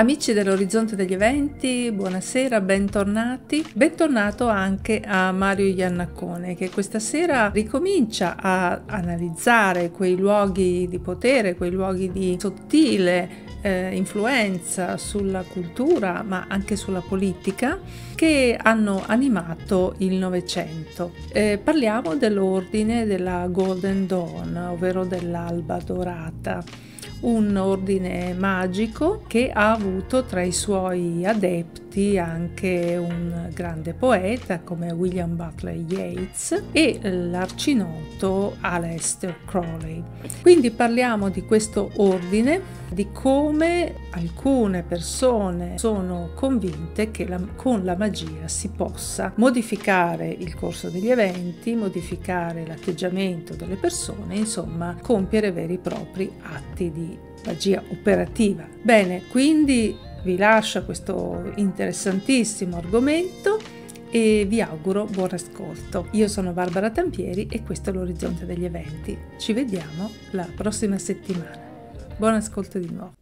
Amici dell'orizzonte degli eventi, buonasera, bentornati. Bentornato anche a Mario Iannacone che questa sera ricomincia a analizzare quei luoghi di potere, quei luoghi di sottile eh, influenza sulla cultura ma anche sulla politica che hanno animato il Novecento. Eh, parliamo dell'ordine della Golden Dawn, ovvero dell'alba dorata un ordine magico che ha avuto tra i suoi adepti tutti anche un grande poeta come William Butler Yeats e l'arcinoto Aleister Crowley. Quindi parliamo di questo ordine, di come alcune persone sono convinte che la, con la magia si possa modificare il corso degli eventi, modificare l'atteggiamento delle persone, insomma compiere veri e propri atti di magia operativa. Bene, quindi vi lascio questo interessantissimo argomento e vi auguro buon ascolto. Io sono Barbara Tampieri e questo è l'Orizzonte degli Eventi. Ci vediamo la prossima settimana. Buon ascolto di nuovo.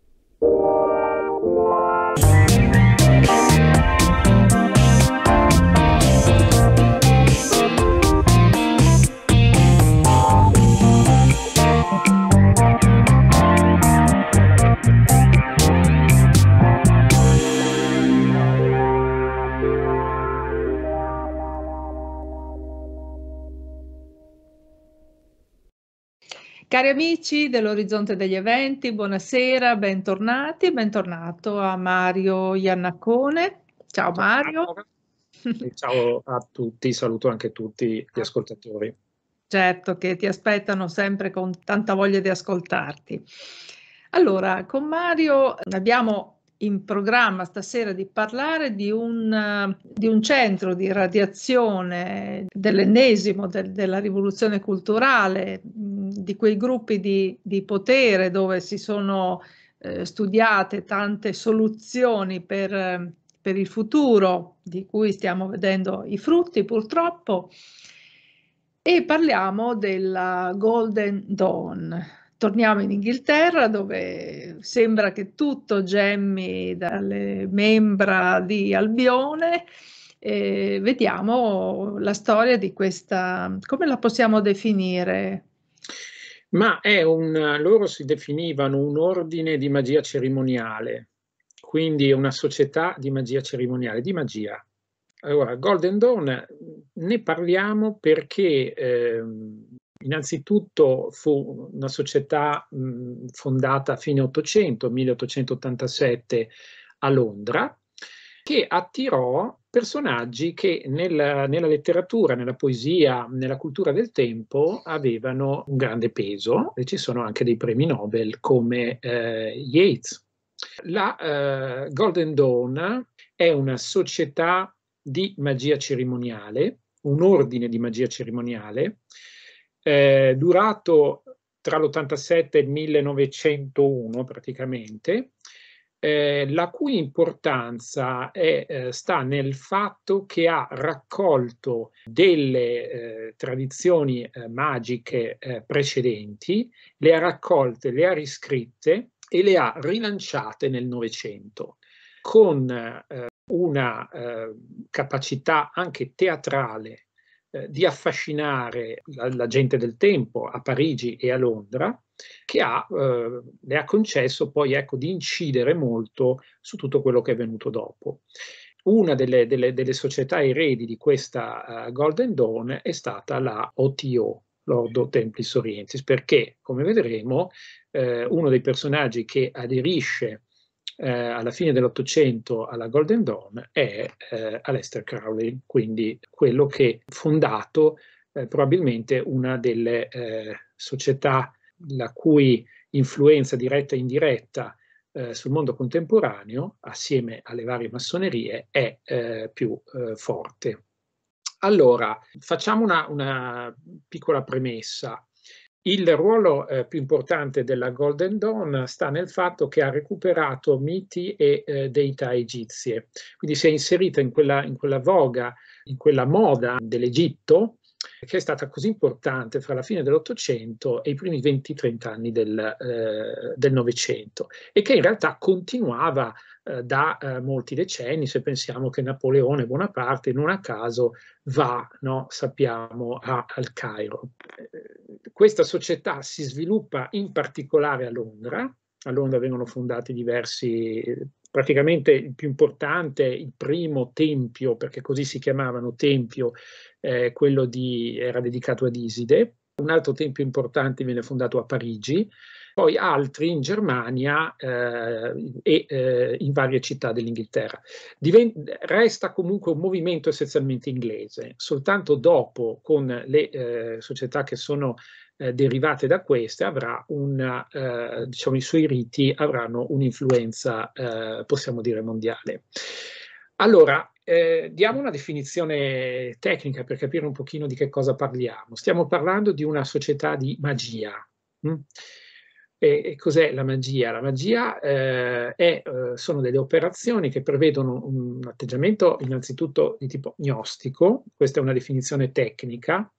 Cari amici dell'Orizzonte degli Eventi, buonasera, bentornati, bentornato a Mario Iannacone. Ciao Mario. Ciao a tutti, saluto anche tutti gli ascoltatori. Certo che ti aspettano sempre con tanta voglia di ascoltarti. Allora, con Mario abbiamo in programma stasera di parlare di un, eh, di un centro di radiazione dell'ennesimo de, della rivoluzione culturale, di quei gruppi di, di potere dove si sono eh, studiate tante soluzioni per, eh, per il futuro, di cui stiamo vedendo i frutti purtroppo, e parliamo della Golden Dawn Torniamo in Inghilterra dove sembra che tutto gemmi dalle membra di Albione e vediamo la storia di questa, come la possiamo definire? Ma è un, loro si definivano un ordine di magia cerimoniale, quindi una società di magia cerimoniale, di magia. Allora, Golden Dawn ne parliamo perché... Ehm, innanzitutto fu una società mh, fondata a fine 800, 1887 a Londra, che attirò personaggi che nella, nella, letteratura, nella poesia, nella cultura del tempo avevano un grande peso e ci sono anche dei premi Nobel come eh, Yeats. La eh, Golden Dawn è una società di magia cerimoniale, un ordine di magia cerimoniale eh, durato tra l'87 e il 1901 praticamente, eh, la cui importanza è, eh, sta nel fatto che ha raccolto delle eh, tradizioni eh, magiche eh, precedenti, le ha raccolte, le ha riscritte e le ha rilanciate nel Novecento con eh, una capacità anche teatrale eh, di affascinare la, la, gente del tempo a Parigi e a Londra, che ha, eh, le ha concesso poi ecco, di incidere molto su tutto quello che è venuto dopo. Una delle, delle, delle società eredi di questa uh, Golden Dawn è stata la OTO, Lordo Templis Orientis, perché, come vedremo, eh, uno dei personaggi che aderisce eh, alla fine dell'Ottocento alla Golden Dawn è eh, Aleister Crowley, quindi quello che ha fondato eh, probabilmente una delle eh, società la cui influenza diretta e indiretta eh, sul mondo contemporaneo, assieme alle varie massonerie, è eh, più forte. Allora, facciamo una, una piccola premessa. Il ruolo eh, più importante della Golden Dawn sta nel fatto che ha recuperato miti e eh, deità egizie, quindi si è inserita in quella, in quella voga, in quella moda dell'Egitto che è stata così importante fra la fine dell'Ottocento e i primi 20-30 anni del eh, Novecento eh, e che in realtà continuava eh, da eh, molti decenni, se pensiamo che Napoleone Bonaparte non a caso va, no, sappiamo, a, al Cairo. Eh, questa società si sviluppa in particolare a Londra, a Londra vengono fondati diversi eh, praticamente il più importante, il primo tempio, perché così si chiamavano tempio, eh, quello di, era dedicato ad Iside. Un altro tempio importante viene fondato a Parigi poi altri in Germania eh, e eh, in varie città dell'Inghilterra. Divent resta comunque un movimento essenzialmente inglese, soltanto dopo con le eh, società che sono eh, derivate da queste avrà una, eh, diciamo, i suoi riti avranno un'influenza, eh, possiamo dire, mondiale. Allora, eh, diamo una definizione tecnica per capire un pochino di che cosa parliamo. Stiamo parlando di una società di magia. Hm? E, cos'è la magia? La magia eh, è, eh, sono delle operazioni che prevedono un atteggiamento innanzitutto di tipo gnostico, questa è una definizione tecnica,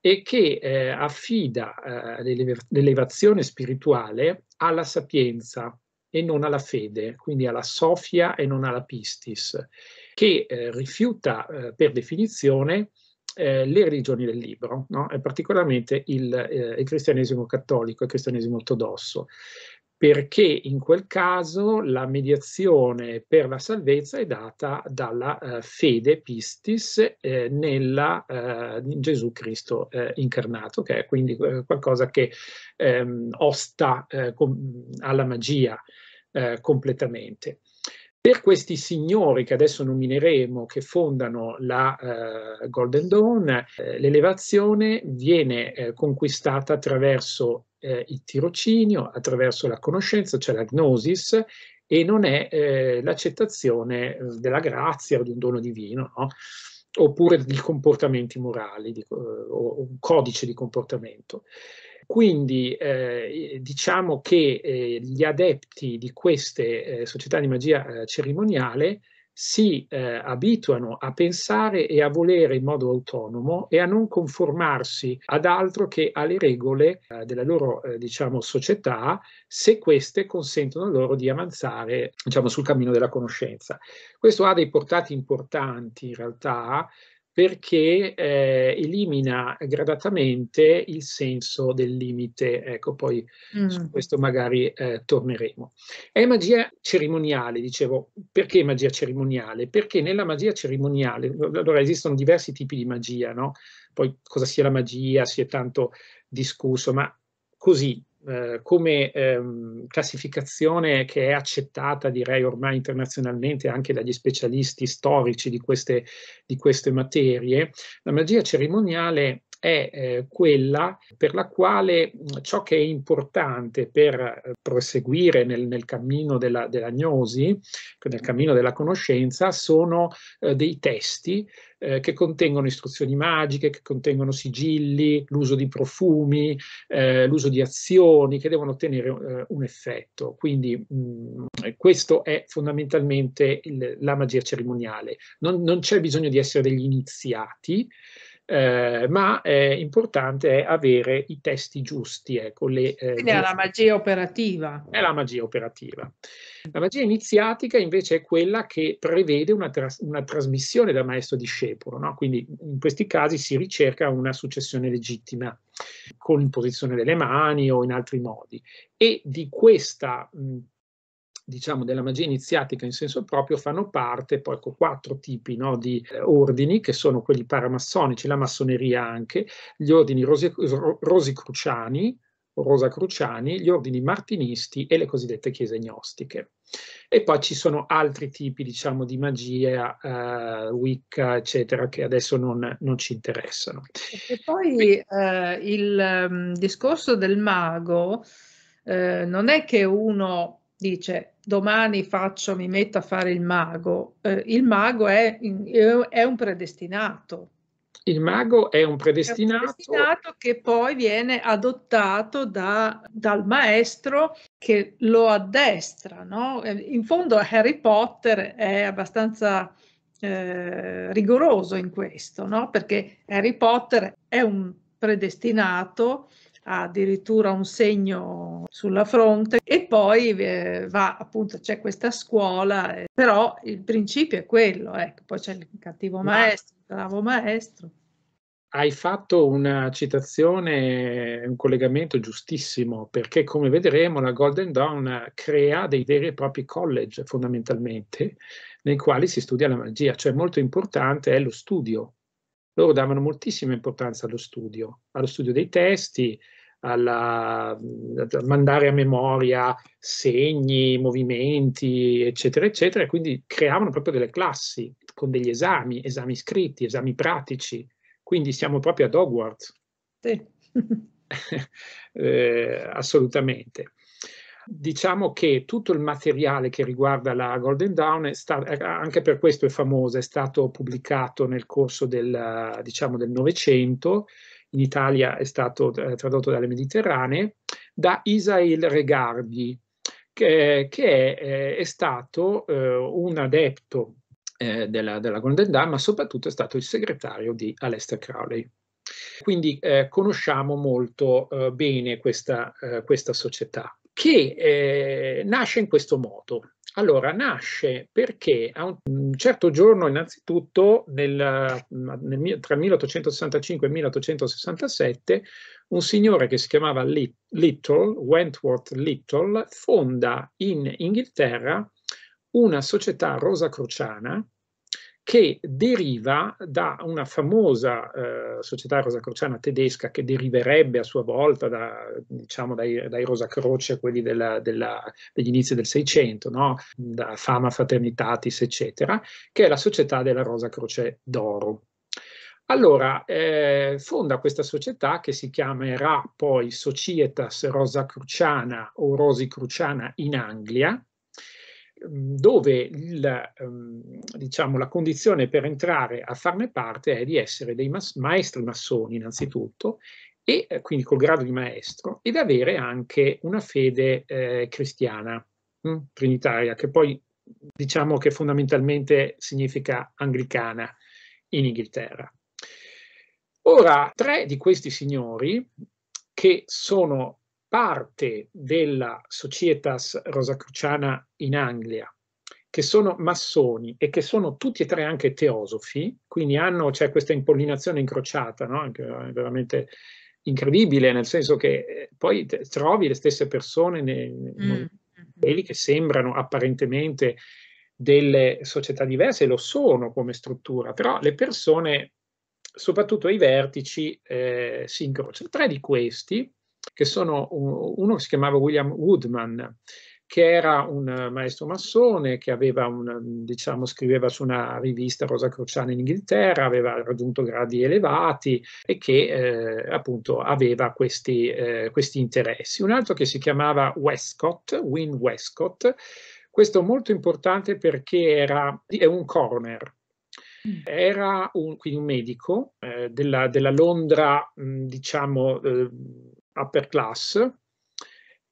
e che eh, affida eh, l'elevazione spirituale alla sapienza e non alla fede, quindi alla sofia e non alla pistis, che eh, rifiuta eh, per definizione eh, le religioni del libro, no? e particolarmente il, eh, il cristianesimo cattolico e il cristianesimo ortodosso, perché in quel caso la mediazione per la salvezza è data dalla eh, fede pistis eh, nella, eh, in Gesù Cristo eh, incarnato, che è quindi eh, qualcosa che ehm, osta eh, alla magia completamente. Per questi signori che adesso nomineremo, che fondano la eh, Golden Dawn, eh, l'elevazione viene eh, conquistata attraverso eh, il tirocinio, attraverso la conoscenza, cioè la gnosis, e non è eh, l'accettazione eh, della grazia o di un dono divino, no? oppure di comportamenti morali, di, o un codice di comportamento. Quindi eh, diciamo che eh, gli adepti di queste eh, società di magia eh, cerimoniale si eh, abituano a pensare e a volere in modo autonomo e a non conformarsi ad altro che alle regole eh, della loro diciamo, società se queste consentono loro di avanzare diciamo, sul cammino della conoscenza. Questo ha dei portati importanti in realtà perché eh, elimina gradatamente il senso del limite. Ecco, poi mm. su questo magari eh, torneremo. È magia cerimoniale, dicevo, perché magia cerimoniale? Perché nella magia cerimoniale, allora esistono diversi tipi di magia, no? Poi cosa sia la magia, si è tanto discusso, ma così eh, come ehm, classificazione che è accettata direi ormai internazionalmente anche dagli specialisti storici di queste, di queste materie, la magia cerimoniale è eh, quella per la quale ciò che è importante per eh, proseguire nel, nel cammino della, gnosi, nel cammino della conoscenza, sono eh, dei testi che contengono istruzioni magiche, che contengono sigilli, l'uso di profumi, l'uso di azioni che devono ottenere un effetto. Quindi questo è fondamentalmente la magia cerimoniale. Non, non c'è bisogno di essere degli iniziati, eh, ma è importante avere i testi giusti. Ecco, le, eh, Quindi è la magia operativa. È la magia operativa. La magia iniziatica invece è quella che prevede una, tras- una trasmissione da maestro discepolo, no? quindi in questi casi si ricerca una successione legittima con imposizione delle mani o in altri modi. E di questa mh, diciamo, della magia iniziatica in senso proprio fanno parte poi ecco, quattro tipi no, di eh, ordini, che sono quelli paramassonici, la massoneria anche, gli ordini rosi, rosicruciani, Rosa Cruciani, gli ordini martinisti e le cosiddette chiese gnostiche. E poi ci sono altri tipi, diciamo, di magia, eh, Wicca, eccetera, che adesso non, non ci interessano. E poi eh, il um, discorso del mago eh, non è che uno dice domani faccio, mi metto a fare il mago, eh, il mago è, è, un predestinato. Il mago è un predestinato. È un predestinato che poi viene adottato da, dal maestro che lo addestra. No? Eh, in fondo Harry Potter è abbastanza eh, rigoroso in questo, no? perché Harry Potter è un predestinato ha addirittura un segno sulla fronte e poi eh, va appunto c'è questa scuola, eh, però il principio è quello, ecco, poi c'è il cattivo Ma... maestro, il bravo maestro. Hai fatto una citazione, un collegamento giustissimo, perché come vedremo la Golden Dawn crea dei veri e propri college fondamentalmente, nei quali si studia la magia, cioè molto importante è lo studio loro davano moltissima importanza allo studio, allo studio dei testi, alla, a mandare a memoria segni, movimenti, eccetera, eccetera, e quindi creavano proprio delle classi con degli esami, esami scritti, esami pratici, quindi siamo proprio ad Hogwarts. Sì. eh, assolutamente. Diciamo che tutto il materiale che riguarda la Golden Dawn, sta, anche per questo è famoso, è stato pubblicato nel corso del, diciamo, del Novecento, in Italia è stato eh, tradotto dalle Mediterranee, da Isail Regardi, che, che è, è, stato eh, un adepto eh, della, della Golden Dawn, ma soprattutto è stato il segretario di Aleister Crowley. Quindi eh, conosciamo molto eh, bene questa, eh, questa società che eh, nasce in questo modo. Allora, nasce perché a un certo giorno, innanzitutto, nel, nel, tra 1865 e 1867, un signore che si chiamava Little, Wentworth Little, fonda in Inghilterra una società rosa crociana che deriva da una famosa eh, società rosacrociana tedesca che deriverebbe a sua volta da, diciamo, dai, dai Rosacroce, quelli della, della, degli inizi del Seicento, no? da Fama Fraternitatis, eccetera, che è la società della Rosa Croce d'Oro. Allora, eh, fonda questa società che si chiamerà poi Societas Rosacruciana o Rosicruciana in Anglia, dove il, ehm, diciamo, la condizione per entrare a farne parte è di essere dei mas maestri massoni innanzitutto e eh, quindi col grado di maestro ed avere anche una fede eh, cristiana mh, trinitaria che poi diciamo che fondamentalmente significa anglicana in Inghilterra. Ora, tre di questi signori che sono parte della Societas Rosacruciana in Anglia, che sono massoni e che sono tutti e tre anche teosofi, quindi hanno, c'è questa impollinazione incrociata, no? Anche, eh, veramente incredibile, nel senso che eh, poi trovi le stesse persone nei, nei mm. mm, mm. che sembrano apparentemente delle società diverse, lo sono come struttura, però le persone, soprattutto ai vertici, eh, si incrociano. Tre di questi, che sono uno che si chiamava William Woodman, che era un eh, maestro massone che un, mm, diciamo, scriveva su una rivista Rosa rosacrociana in Inghilterra, aveva raggiunto gradi elevati e che eh, appunto aveva questi, eh, questi interessi. Un altro che si chiamava Westcott, Win Westcott, questo è molto importante perché era, è un coroner, mm. era un, quindi un medico eh, della, della, Londra, mh, mm, diciamo, eh, upper class,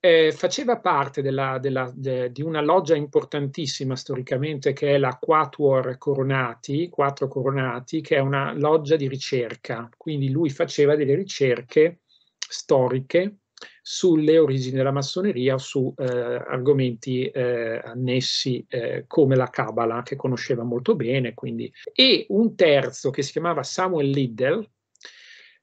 eh, faceva parte della, della, de, di una loggia importantissima storicamente che è la Quatuor Coronati, Quattro Coronati, che è una loggia di ricerca, quindi lui faceva delle ricerche storiche sulle origini della massoneria, su eh, argomenti eh, annessi eh, come la Kabbalah, che conosceva molto bene, quindi. e un terzo che si chiamava Samuel Liddell.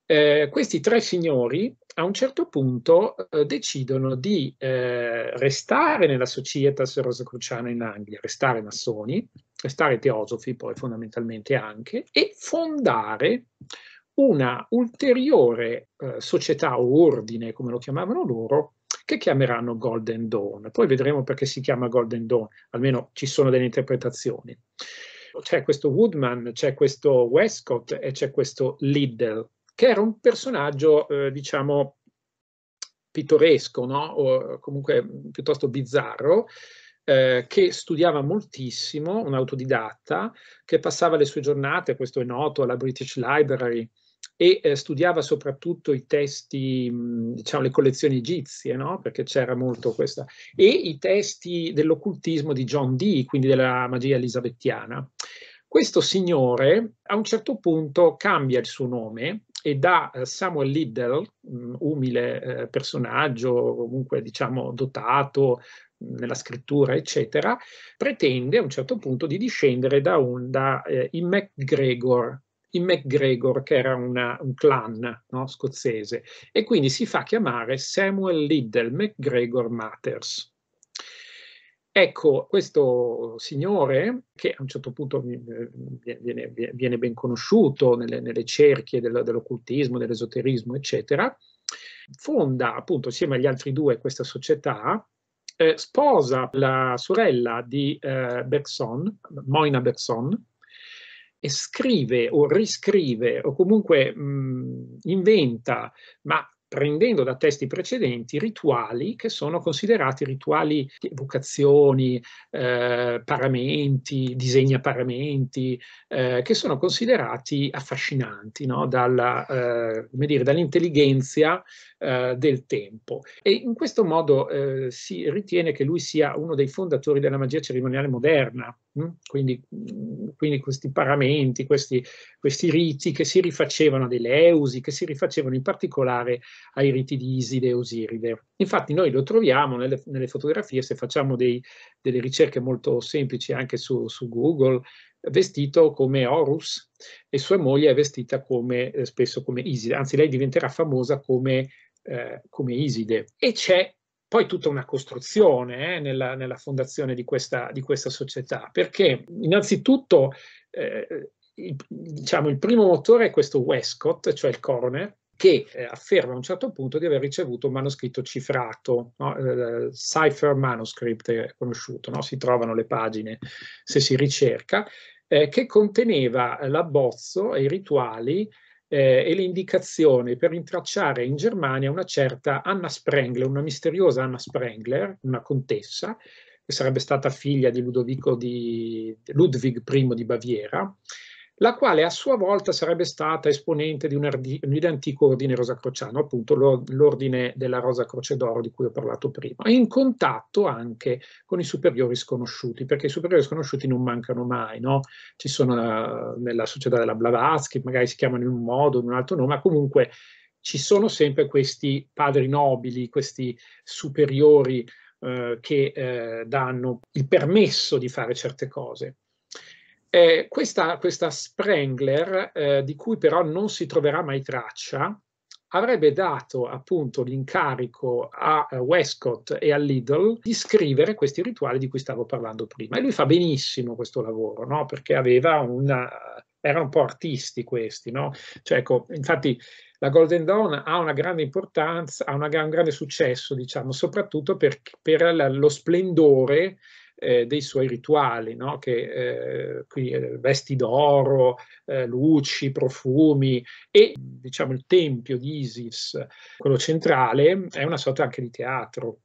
Eh, questi tre signori a un certo punto eh, decidono di eh, restare nella società rosicruciana in Anglia, restare massoni, restare teosofi poi fondamentalmente anche, e fondare una ulteriore eh, società o ordine, come lo chiamavano loro, che chiameranno Golden Dawn. Poi vedremo perché si chiama Golden Dawn, almeno ci sono delle interpretazioni. C'è questo Woodman, c'è questo Westcott e c'è questo Liddell che era un personaggio, eh, diciamo, pittoresco, no? o comunque piuttosto bizzarro, eh, che studiava moltissimo, un autodidatta, che passava le sue giornate, questo è noto, alla British Library, e eh, studiava soprattutto i testi, diciamo le collezioni egizie, no? perché c'era molto questa, e i testi dell'occultismo di John Dee, quindi della magia elisabettiana. Questo signore a un certo punto cambia il suo nome e da eh, Samuel Liddell, umile eh, personaggio, comunque diciamo dotato mm, nella scrittura, eccetera, pretende a un certo punto di discendere da, un, da eh, i MacGregor, i MacGregor che era una, un clan no, scozzese, e quindi si fa chiamare Samuel Liddell MacGregor Matters. Ecco, questo signore, che a un certo punto eh, viene, viene ben conosciuto nelle, nelle cerchie del, dell'occultismo, dell'esoterismo, eccetera, fonda appunto insieme agli altri due questa società, eh, sposa la sorella di eh, Bergson, Moina Bergson, e scrive o riscrive o comunque mh, mm, inventa, ma prendendo da testi precedenti rituali che sono considerati rituali di evocazioni, eh, paramenti, a paramenti, eh, che sono considerati affascinanti no? Dalla, eh, dire, dall'intelligenza eh, del tempo. E in questo modo eh, si ritiene che lui sia uno dei fondatori della magia cerimoniale moderna, mm? quindi, mm, quindi, questi paramenti, questi, questi, riti che si rifacevano a delle eusi, che si rifacevano in particolare ai riti di Iside e Osiride. Infatti noi lo troviamo nelle, nelle fotografie, se facciamo dei, delle ricerche molto semplici anche su, su, Google, vestito come Horus e sua moglie è vestita come, eh, spesso come Iside, anzi lei diventerà famosa come, eh, come Iside. E c'è poi tutta una costruzione eh, nella, nella, fondazione di questa, di questa, società, perché innanzitutto eh, il, diciamo, il primo motore è questo Westcott, cioè il coroner, che eh, afferma a un certo punto di aver ricevuto un manoscritto cifrato, no? Eh, eh, cipher manuscript è conosciuto, no? si trovano le pagine se si ricerca, eh, che conteneva l'abbozzo e i rituali eh, e le indicazioni per rintracciare in Germania una certa Anna Sprengler, una misteriosa Anna Sprengler, una contessa, che sarebbe stata figlia di Ludovico di Ludwig I di Baviera, la quale a sua volta sarebbe stata esponente di un, ardi, un antico ordine rosacrociano, appunto l'ordine della Rosa Croce d'Oro di cui ho parlato prima, e in contatto anche con i superiori sconosciuti, perché i superiori sconosciuti non mancano mai, no? ci sono la, eh, nella società della Blavatsky, magari si chiamano in un modo, in un altro nome, ma comunque ci sono sempre questi padri nobili, questi superiori eh, che eh, danno il permesso di fare certe cose. Eh, questa, questa, Sprengler, eh, di cui però non si troverà mai traccia, avrebbe dato appunto l'incarico a eh, Westcott e a Lidl di scrivere questi rituali di cui stavo parlando prima. E lui fa benissimo questo lavoro, no? perché aveva una, era un po' artisti questi, no? Cioè, ecco, infatti la Golden Dawn ha una grande importanza, ha una, un grande successo, diciamo, soprattutto per, per lo splendore eh, dei suoi rituali, no? che eh, qui eh, vesti d'oro, eh, luci, profumi e diciamo il tempio di Isis, quello centrale, è una sorta anche di teatro.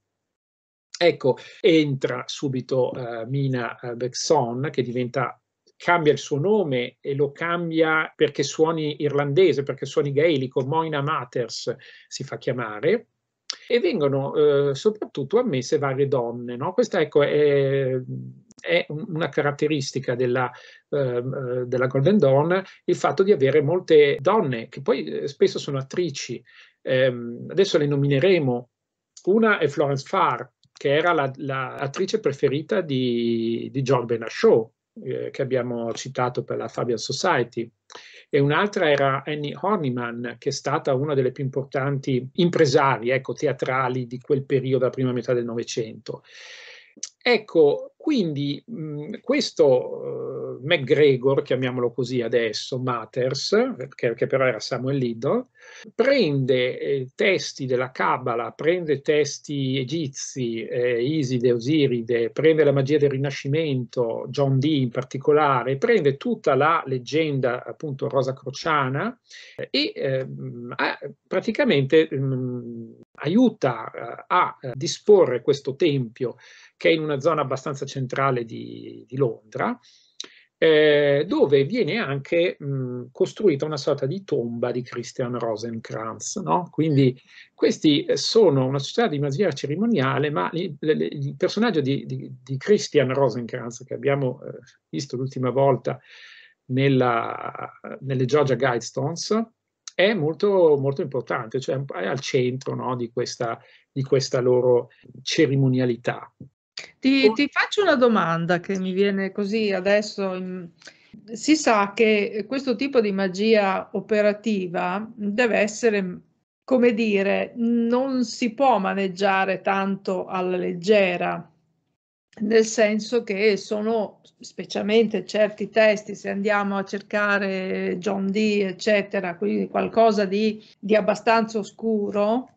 Ecco, entra subito eh, Mina Bexon che diventa cambia il suo nome e lo cambia perché suoni irlandese, perché suoni gaelico, Moina Matters si fa chiamare, e vengono eh, soprattutto ammesse varie donne. No? Questa ecco, è, è una caratteristica della, ehm, eh, della, Golden Dawn il fatto di avere molte donne che poi eh, spesso sono attrici. Eh, adesso le nomineremo. Una è Florence Farr, che era l'attrice la, la preferita di, di John Benashaw, eh, che abbiamo citato per la Fabian Society, e un'altra era Annie Horniman, che è stata una delle più importanti impresarie ecco, teatrali di quel periodo, la prima metà del Novecento. Ecco, quindi mh, questo eh, McGregor, chiamiamolo così adesso, Matters, che, che però era Samuel Liddell, prende eh, testi della Kabbalah, prende testi egizi, eh, Iside, Osiride, prende la magia del Rinascimento, John Dee in particolare, prende tutta la leggenda appunto rosa crociana e ehm, ehm, eh, praticamente mh, aiuta a disporre questo tempio che è in una zona abbastanza centrale di, di Londra eh, dove viene anche mh, costruita una sorta di tomba di Christian Rosenkrantz. No? Quindi questi sono una società di magia cerimoniale, ma il, personaggio di, di, di, Christian Rosenkrantz, che abbiamo eh, visto l'ultima volta nella, nelle Georgia Guidestones, è molto, molto importante, cioè è al centro no, di, questa, di questa loro cerimonialità. Ti, ti, faccio una domanda che mi viene così adesso. Si sa che questo tipo di magia operativa deve essere, come dire, non si può maneggiare tanto alla leggera, nel senso che sono specialmente certi testi, se andiamo a cercare John Dee, eccetera, quindi qualcosa di, di abbastanza oscuro,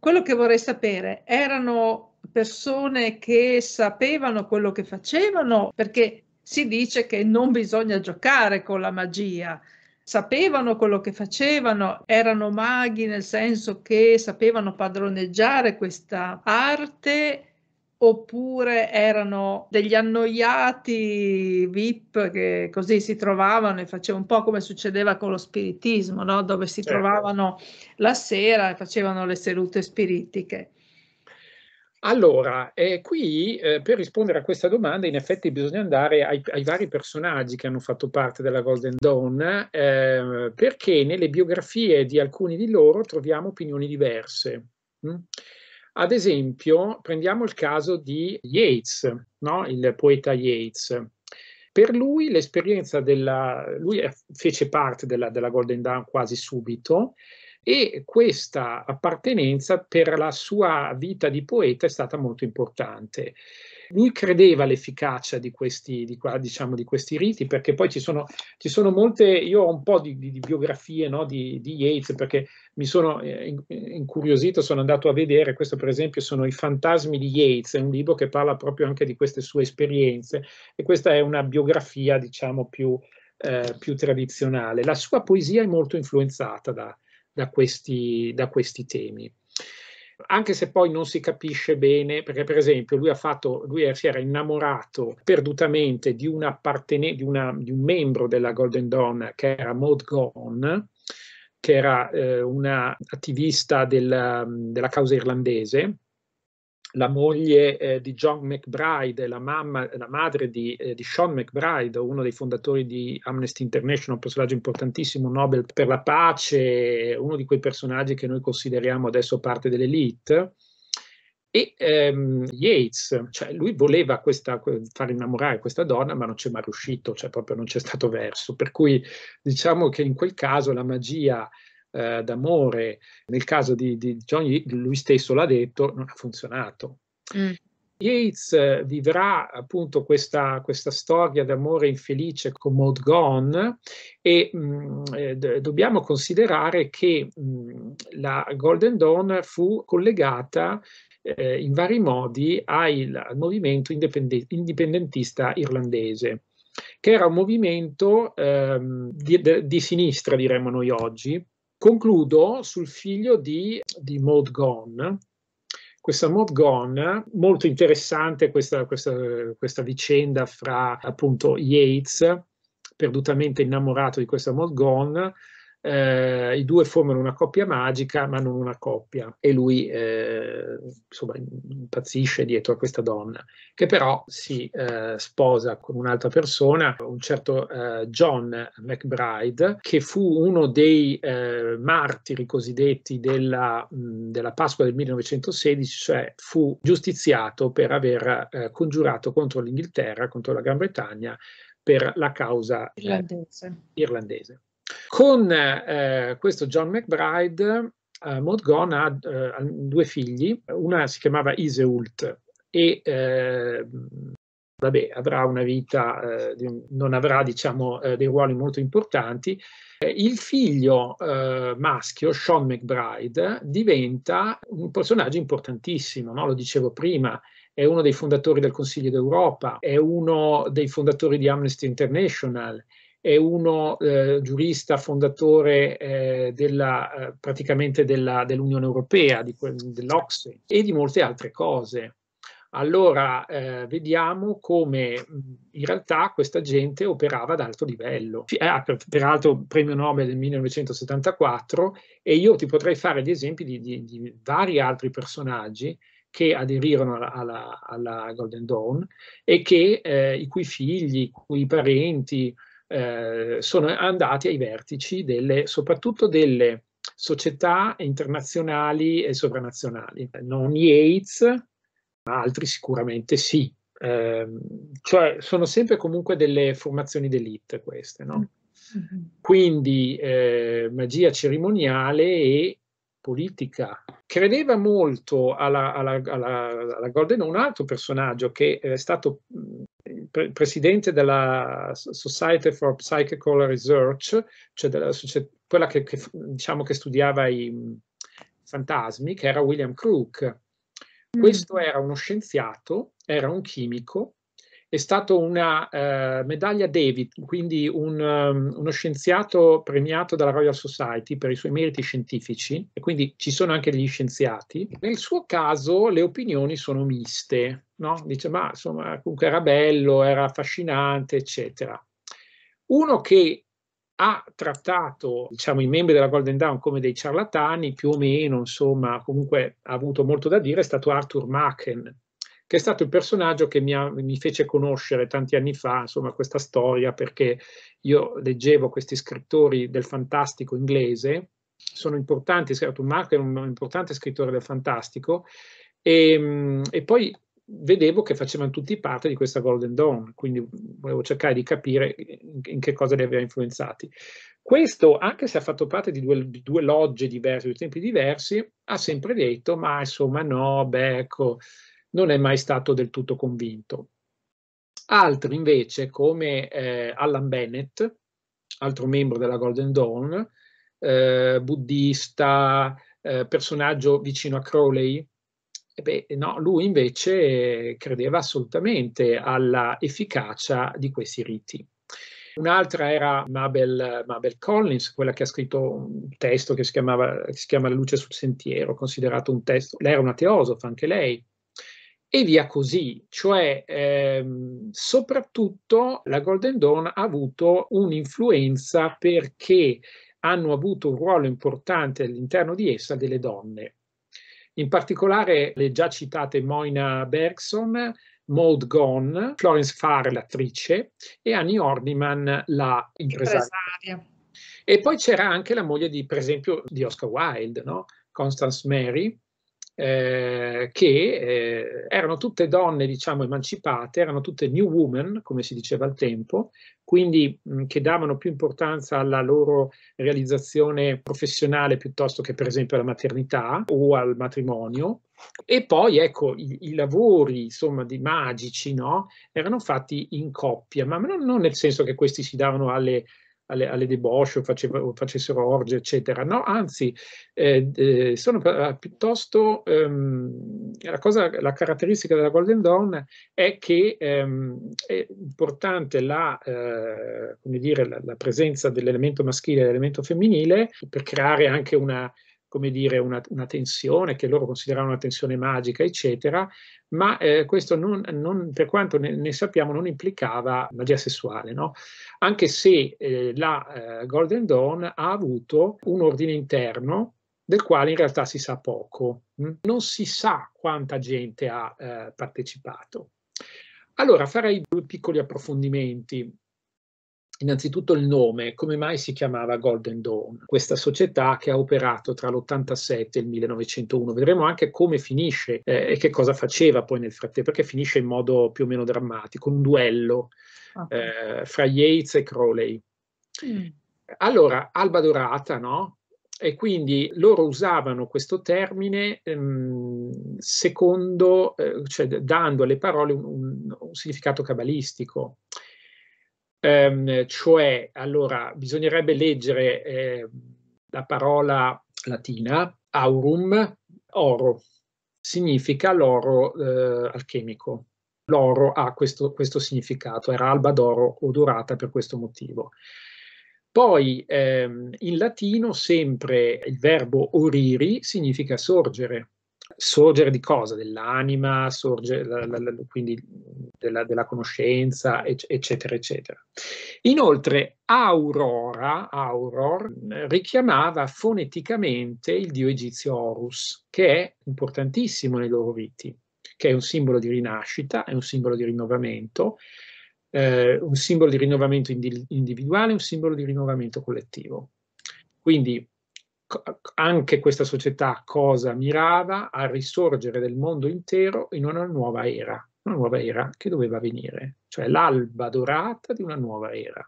quello che vorrei sapere, erano persone che sapevano quello che facevano, perché si dice che non bisogna giocare con la magia. Sapevano quello che facevano, erano maghi nel senso che sapevano padroneggiare questa arte oppure erano degli annoiati VIP che così si trovavano e facevano un po' come succedeva con lo spiritismo, no? dove si certo. trovavano la sera e facevano le sedute spiritiche. Allora, eh, qui eh, per rispondere a questa domanda in effetti bisogna andare ai, ai vari personaggi che hanno fatto parte della Golden Dawn, eh, perché nelle biografie di alcuni di loro troviamo opinioni diverse. Mm? Ad esempio, prendiamo il caso di Yeats, no? il poeta Yeats. Per lui l'esperienza della... lui fece parte della, della Golden Dawn quasi subito, e questa appartenenza per la sua vita di poeta è stata molto importante. Lui credeva all'efficacia di questi, di, diciamo, di questi riti, perché poi ci sono, ci sono, molte, io ho un po' di, di biografie no, di, Yeats, perché mi sono eh, incuriosito, sono andato a vedere, questo per esempio sono I fantasmi di Yeats, è un libro che parla proprio anche di queste sue esperienze e questa è una biografia diciamo più, eh, più tradizionale. La sua poesia è molto influenzata da, da questi, da questi temi anche se poi non si capisce bene, perché per esempio lui, fatto, lui si era innamorato perdutamente di, una, di un membro della Golden Dawn che era Maud Gonne, che era eh, una attivista della causa irlandese, la moglie eh, di John McBride, la, mamma, la madre di, eh, di, Sean McBride, uno dei fondatori di Amnesty International, un personaggio importantissimo, Nobel per la pace, uno di quei personaggi che noi consideriamo adesso parte dell'elite. E ehm, Yates, cioè lui voleva questa, far innamorare questa donna, ma non c'è mai riuscito, cioè proprio non c'è stato verso. Per cui diciamo che in quel caso la magia eh, d'amore, nel caso di, di John Yeats, lui stesso l'ha detto, non ha funzionato. Mm. Yates eh, vivrà appunto questa, questa, storia d'amore infelice con Maud Gone e mh, mm, eh, d- dobbiamo considerare che mh, mm, la Golden Dawn fu collegata eh, in vari modi ai, al movimento indipende- indipendentista irlandese che era un movimento ehm, di, di, sinistra, diremmo noi oggi, Concludo sul figlio di, di Maud Gonne. Questa Maud Gonne, molto interessante questa, questa, questa vicenda fra appunto Yeats, perdutamente innamorato di questa Maud Gonne, eh, i due formano una coppia magica, ma non una coppia, e lui eh, insomma, impazzisce dietro a questa donna, che però si eh, sposa con un'altra persona, un certo eh, John McBride, che fu uno dei eh, martiri cosiddetti della, mh, della, Pasqua del 1916, cioè fu giustiziato per aver eh, congiurato contro l'Inghilterra, contro la Gran Bretagna, per la causa irlandese. irlandese. Con eh, questo John McBride, eh, Modgon ha eh, due figli, una si chiamava Iseult e eh, vabbè, avrà una vita, eh, non avrà diciamo, eh, dei ruoli molto importanti. il figlio maschio, Sean McBride, diventa un personaggio importantissimo, no? lo dicevo prima, è uno dei fondatori del Consiglio d'Europa, è uno dei fondatori di Amnesty International, è uno eh, giurista fondatore eh, della, eh, praticamente dell'Unione dell Europea, dell'Ocse e di molte altre cose. Allora eh, vediamo come in realtà questa gente operava ad alto livello. Eh, ah, peraltro premio Nobel del 1974 e io ti potrei fare gli esempi di, di, di vari altri personaggi che aderirono alla, alla, alla Golden Dawn e che, eh, i cui figli, i cui parenti, eh, sono andati ai vertici delle, soprattutto delle società internazionali e sovranazionali, non Yates, ma altri sicuramente sì. Eh, cioè sono sempre comunque delle formazioni d'elite queste, no? Mm-hmm. Quindi eh, magia cerimoniale e politica. Credeva molto alla, alla, alla, alla Golden, un altro personaggio che è stato pre presidente della Society for Psychical Research, cioè della, quella che, che, diciamo che studiava i mm, fantasmi, che era William Crook. Mm. Questo mm. era uno scienziato, era un chimico è stato una eh, medaglia David, quindi un, um, uno scienziato premiato dalla Royal Society per i suoi meriti scientifici, e quindi ci sono anche degli scienziati. Nel suo caso le opinioni sono miste, no? dice ma insomma comunque era bello, era affascinante, eccetera. Uno che ha trattato diciamo, i membri della Golden Dawn come dei ciarlatani, più o meno, insomma, comunque ha avuto molto da dire, è stato Arthur Machen, che è stato il personaggio che mi, ha, mi fece conoscere tanti anni fa insomma, questa storia perché io leggevo questi scrittori del fantastico inglese, sono importanti, certo, Marco è un, importante scrittore del fantastico, e, e poi vedevo che facevano tutti parte di questa Golden Dawn, quindi volevo cercare di capire in che cosa li aveva influenzati. Questo, anche se ha fatto parte di due, di due logge diverse, di tempi diversi, ha sempre detto, ma insomma no, beh, ecco, non è mai stato del tutto convinto. Altri invece, come eh, Alan Bennett, altro membro della Golden Dawn, eh, buddista, eh, personaggio vicino a Crowley, eh beh, no, lui invece credeva assolutamente alla efficacia di questi riti. Un'altra era Mabel, Mabel, Collins, quella che ha scritto un testo che si, chiamava, che si chiama La luce sul sentiero, considerato un testo, lei era una teosofa anche lei, e via così. Cioè, ehm, soprattutto la Golden Dawn ha avuto un'influenza perché hanno avuto un ruolo importante all'interno di essa delle donne. In particolare le già citate Moina Bergson, Maud Gonne, Florence Farr, l'attrice, e Annie Ordiman, la impresaria. E poi c'era anche la moglie, di, per esempio, di Oscar Wilde, no? Constance Mary, eh, che eh, erano tutte donne, diciamo, emancipate, erano tutte new women, come si diceva al tempo, quindi mh, mm, che davano più importanza alla loro realizzazione professionale piuttosto che per esempio alla maternità o al matrimonio. E poi ecco i, i lavori insomma di magici no? erano fatti in coppia, ma non, non nel senso che questi si davano alle, alle, alle deboscio, faceva, facessero orge, eccetera. No, anzi, eh, eh sono ah, piuttosto ehm, la, cosa, la caratteristica della Golden Dawn è che ehm, è importante la, eh, come dire, la, la presenza dell'elemento maschile e dell'elemento femminile per creare anche una come dire, una, una, tensione che loro consideravano una tensione magica, eccetera, ma eh, questo non, non, per quanto ne, ne, sappiamo non implicava magia sessuale, no? anche se eh, la eh, Golden Dawn ha avuto un ordine interno del quale in realtà si sa poco, mh? Mm? non si sa quanta gente ha eh, partecipato. Allora farei due piccoli approfondimenti innanzitutto il nome, come mai si chiamava Golden Dawn, questa società che ha operato tra l'87 e il 1901. Vedremo anche come finisce eh, e che cosa faceva poi nel frattempo, perché finisce in modo più o meno drammatico, un duello ah. eh, fra Yates e Crowley. Mm. Allora, Alba Dorata, no? e quindi loro usavano questo termine ehm, secondo, eh, cioè dando alle parole un, un, un significato cabalistico ehm, cioè allora bisognerebbe leggere eh, la parola latina aurum, oro, significa l'oro eh, alchemico. L'oro ha questo, questo significato, era alba d'oro odorata per questo motivo. Poi ehm, in latino sempre il verbo oriri significa sorgere, sorgere di cosa? Dell'anima, sorge, la, la, la, quindi della, della conoscenza, eccetera, eccetera. Inoltre, Aurora, Auror, eh, richiamava foneticamente il dio egizio Horus, che è importantissimo nei loro riti, che è un simbolo di rinascita, è un simbolo di rinnovamento, eh, un simbolo di rinnovamento individuale, un simbolo di rinnovamento collettivo. Quindi anche questa società cosa mirava al risorgere del mondo intero in una nuova era, una nuova era che doveva venire, cioè l'alba dorata di una nuova era.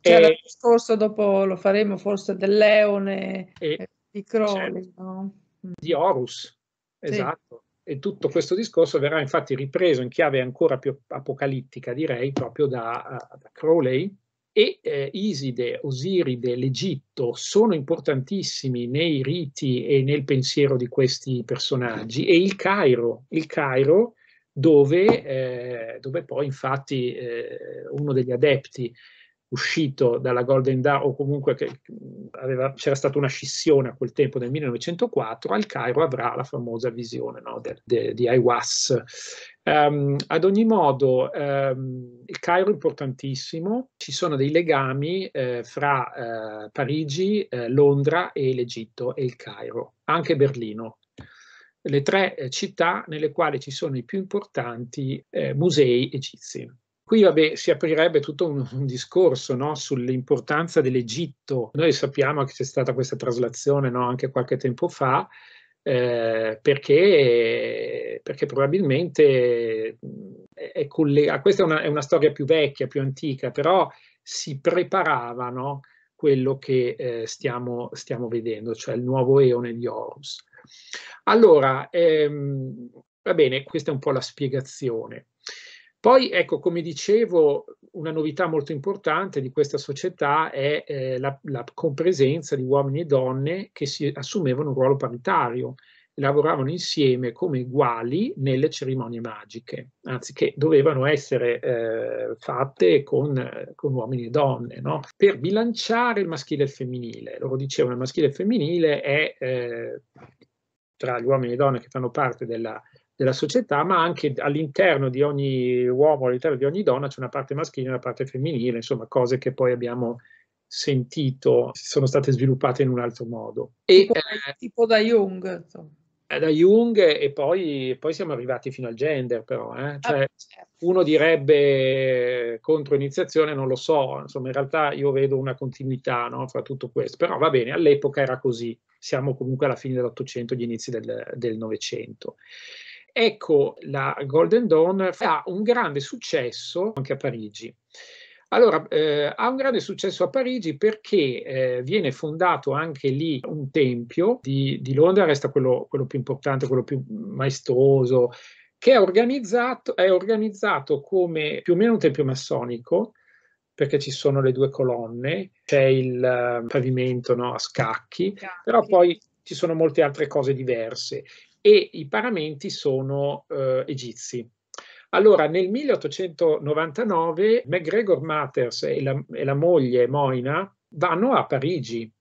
Cioè, l'anno scorso dopo lo faremo forse del Leone, e, eh, di Crowley, certo, no? Mm. di Horus, sì. esatto. E tutto questo discorso verrà infatti ripreso in chiave ancora più apocalittica, direi, proprio da, eh, da Crowley, e eh, Iside, Osiride, l'Egitto sono importantissimi nei riti e nel pensiero di questi personaggi e il Cairo, il Cairo dove, eh, dove poi infatti eh, uno degli adepti uscito dalla Golden Dawn o comunque che aveva, c'era stata una scissione a quel tempo nel 1904, al Cairo avrà la famosa visione no, de, de, di Iwas. Um, ehm, ad ogni modo, um, il Cairo è importantissimo, ci sono dei legami eh, fra eh, Parigi, eh, Londra e l'Egitto e il Cairo, anche Berlino le tre eh, città nelle quali ci sono i più importanti eh, musei egizi. Qui vabbè, si aprirebbe tutto un, un discorso no? sull'importanza dell'Egitto. Noi sappiamo che c'è stata questa traslazione no? anche qualche tempo fa, eh, perché, perché, probabilmente eh, è collega- ah, questa è una, è una, storia più vecchia, più antica, però si preparavano quello che eh, stiamo, stiamo, vedendo, cioè il nuovo eone di Horus. Allora, ehm, va bene, questa è un po' la spiegazione. Poi, ecco, come dicevo, una novità molto importante di questa società è eh, la, la compresenza di uomini e donne che si assumevano un ruolo paritario, lavoravano insieme come uguali nelle cerimonie magiche, anziché dovevano essere eh, fatte con, con, uomini e donne, no? per bilanciare il maschile e il femminile. Loro dicevano che il maschile e il femminile è eh, tra gli uomini e le donne che fanno parte della della società, ma anche all'interno di ogni uomo, all'interno di ogni donna c'è una parte maschile e una parte femminile, insomma cose che poi abbiamo sentito sono state sviluppate in un altro modo. E, tipo, eh, tipo da Jung. Insomma. Eh, da Jung e poi, poi, siamo arrivati fino al gender però, eh? Ah, cioè, ah, uno direbbe contro iniziazione, non lo so, insomma in realtà io vedo una continuità no, fra tutto questo, però va bene, all'epoca era così, siamo comunque alla fine dell'Ottocento, gli inizi del Novecento. Ecco, la Golden Dawn ha un grande successo anche a Parigi. Allora, eh, ha un grande successo a Parigi perché eh, viene fondato anche lì un tempio, di, di Londra resta quello, quello, più importante, quello più maestoso, che è organizzato, è organizzato come più o meno un tempio massonico, perché ci sono le due colonne, c'è il eh, pavimento no, a scacchi, però poi ci sono molte altre cose diverse e i paramenti sono eh, egizi. Allora, nel 1899 McGregor Mathers e la, e la moglie Moina vanno a Parigi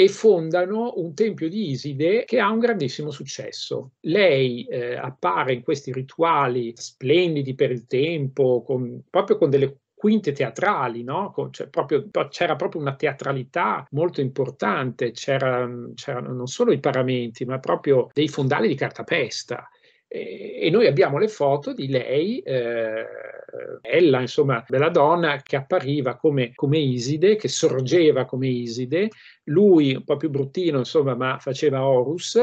e fondano un tempio di Iside che ha un grandissimo successo. Lei eh, appare in questi rituali splendidi per il tempo, con, proprio con delle quinte teatrali, no? cioè, proprio, c'era proprio una teatralità molto importante, c'erano c'era non solo i paramenti, ma proprio dei fondali di cartapesta e noi abbiamo le foto di lei, eh, ella, insomma, bella donna che appariva come, come, Iside, che sorgeva come Iside, lui un po' più bruttino, insomma, ma faceva Horus,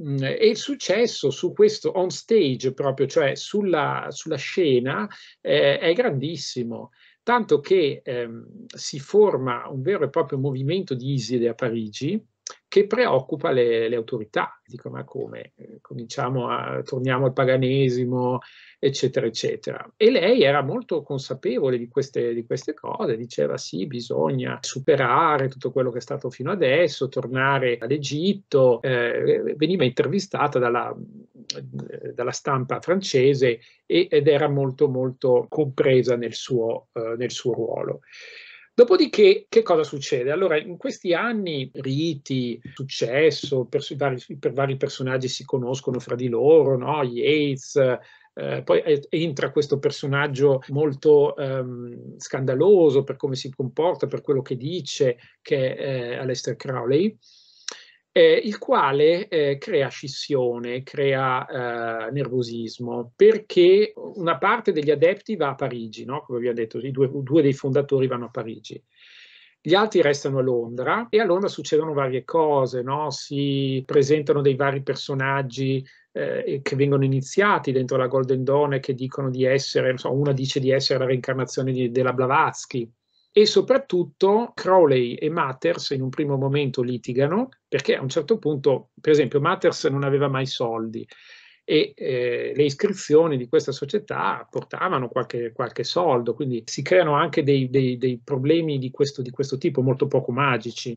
e il successo su questo on stage proprio, cioè sulla, sulla scena, eh, è grandissimo, tanto che ehm, si forma un vero e proprio movimento di Iside a Parigi, che preoccupa le, le autorità, dicono ma come, eh, cominciamo a, torniamo al paganesimo, eccetera, eccetera. E lei era molto consapevole di queste, di queste cose, diceva sì, bisogna superare tutto quello che è stato fino adesso, tornare all'Egitto, eh, veniva intervistata dalla, dalla stampa francese ed era molto molto compresa nel suo, eh, nel suo ruolo. Dopodiché, che cosa succede? Allora, in questi anni riti, successo, per vari, per vari personaggi si conoscono fra di loro, no? Yates, eh, poi entra questo personaggio molto ehm, scandaloso per come si comporta, per quello che dice, che è eh, Aleister Crowley eh, il quale eh, crea scissione, crea eh, nervosismo, perché una parte degli adepti va a Parigi, no? come vi ho detto, i due, due, dei fondatori vanno a Parigi. Gli altri restano a Londra e a Londra succedono varie cose, no? si presentano dei vari personaggi eh, che vengono iniziati dentro la Golden Dawn e che dicono di essere, so, una dice di essere la reincarnazione di, della Blavatsky, e soprattutto Crowley e Matters in un primo momento litigano perché a un certo punto, per esempio, Matters non aveva mai soldi e eh, le iscrizioni di questa società portavano qualche, qualche soldo, quindi si creano anche dei, dei, dei problemi di questo, di questo tipo molto poco magici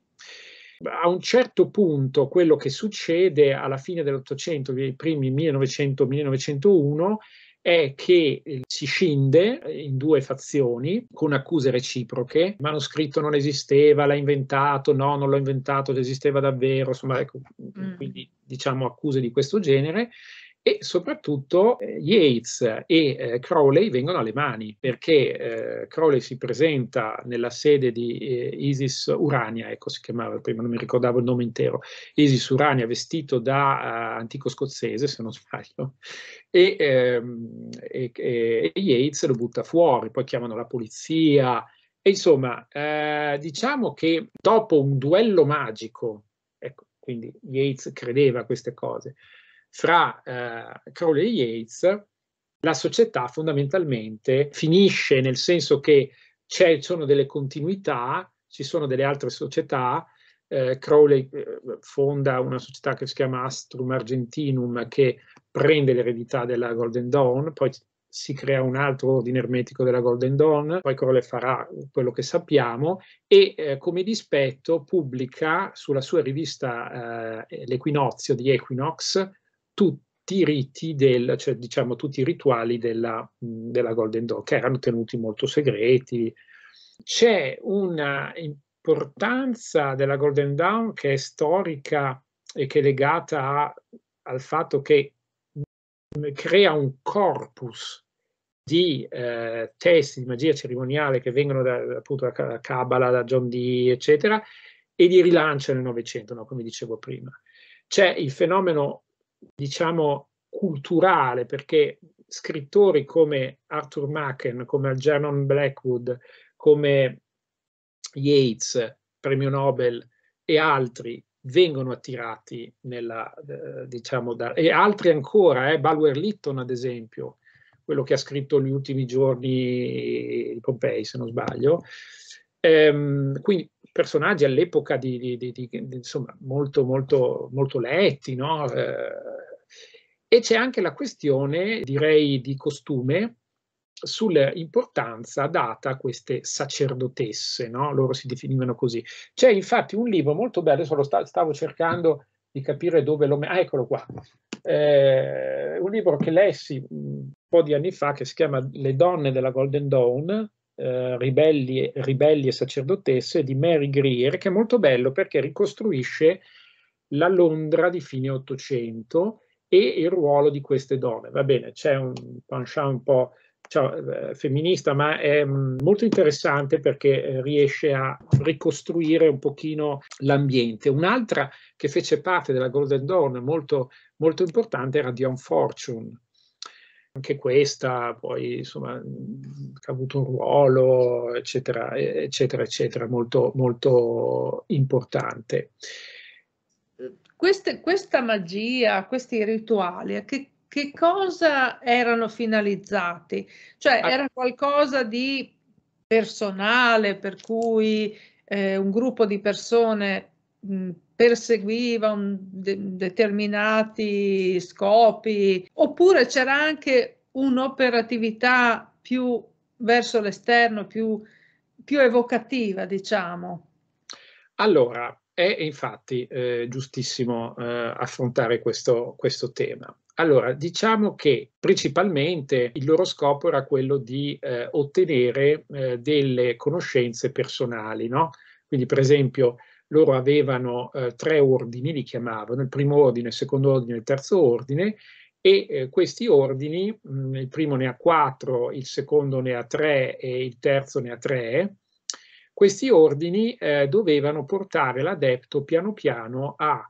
a un certo punto quello che succede alla fine dell'Ottocento, i primi 1900-1901, è che eh, si scinde eh, in due fazioni con accuse reciproche, il manoscritto non esisteva, l'ha inventato, no, non l'ho inventato, esisteva davvero, insomma, ecco, mm. quindi diciamo accuse di questo genere e soprattutto eh, Yates e eh, Crowley vengono alle mani perché eh, Crowley si presenta nella sede di eh, Isis Urania, ecco si chiamava prima, non mi ricordavo il nome intero, Isis Urania vestito da eh, antico scozzese se non sbaglio ehm, e, e, e Yates lo butta fuori, poi chiamano la polizia e insomma eh, diciamo che dopo un duello magico, ecco quindi Yates credeva a queste cose, fra eh, Crowley e Yates, la società fondamentalmente finisce nel senso che ci sono delle continuità, ci sono delle altre società. Eh, Crowley eh, fonda una società che si chiama Astrum Argentinum che prende l'eredità della Golden Dawn, poi si crea un altro ordine ermetico della Golden Dawn, poi Crowley farà quello che sappiamo e eh, come dispetto pubblica sulla sua rivista eh, L'Equinozio di Equinox tutti i riti, del, cioè, diciamo, tutti i rituali della, della Golden Dawn, che erano tenuti molto segreti. C'è una importanza della Golden Dawn che è storica e che è legata a, al fatto che crea un corpus di eh, testi di magia cerimoniale che vengono da, appunto da Kabbalah, da John Dee, eccetera, e di rilancia nel Novecento, come dicevo prima. C'è il fenomeno diciamo, culturale, perché scrittori come Arthur Machen, come Algernon Blackwood, come Yates, premio Nobel e altri vengono attirati nella, eh, diciamo, da, e altri ancora, eh, Balwer Litton ad esempio, quello che ha scritto gli ultimi giorni di Pompei, se non sbaglio. Ehm, quindi personaggi all'epoca di, di, di, insomma, molto, molto, molto letti, no? Eh, e c'è anche la questione, direi, di costume sull'importanza data a queste sacerdotesse, no? loro si definivano così. C'è infatti un libro molto bello, adesso lo stavo cercando di capire dove lo... Ah, eccolo qua. Eh, un libro che lessi un po' di anni fa che si chiama Le donne della Golden Dawn, eh, ribelli, ribelli, e sacerdotesse di Mary Greer, che è molto bello perché ricostruisce la Londra di fine Ottocento e il ruolo di queste donne. Va bene, c'è un penchant un po' cioè, eh, femminista, ma è mm, molto interessante perché eh, riesce a ricostruire un pochino l'ambiente. Un'altra che fece parte della Golden Dawn molto, molto importante era Dion Fortune, anche questa poi insomma ha avuto un ruolo eccetera eccetera eccetera molto molto importante Queste, questa magia questi rituali a che, che, cosa erano finalizzati cioè ah. era qualcosa di personale per cui eh, un gruppo di persone Mm, perseguiva un, de, determinati scopi, oppure c'era anche un'operatività più verso l'esterno, più, più evocativa, diciamo. Allora, è infatti eh, giustissimo eh, affrontare questo, questo tema. Allora, diciamo che principalmente il loro scopo era quello di eh, ottenere eh, delle conoscenze personali, no? Quindi, per esempio, loro avevano eh, tre ordini, li chiamavano, il primo ordine, il secondo ordine e il terzo ordine, e eh, questi ordini, mh, mm, il primo ne ha quattro, il secondo ne ha tre e il terzo ne ha tre, questi ordini eh, dovevano portare l'adepto piano piano a